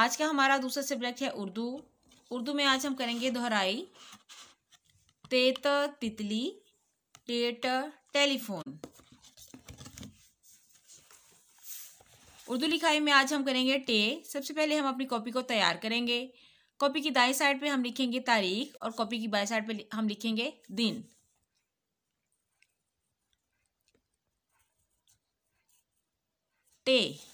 आज का हमारा दूसरा सब्जेक्ट है उर्दू उर्दू में आज हम करेंगे दोहराई तेत तितली टेट टेलीफोन उर्दू लिखाई में आज हम करेंगे टे सबसे पहले हम अपनी कॉपी को तैयार करेंगे कॉपी की दाएं साइड पे हम लिखेंगे तारीख और कॉपी की बाएं साइड पे हम लिखेंगे दिन टे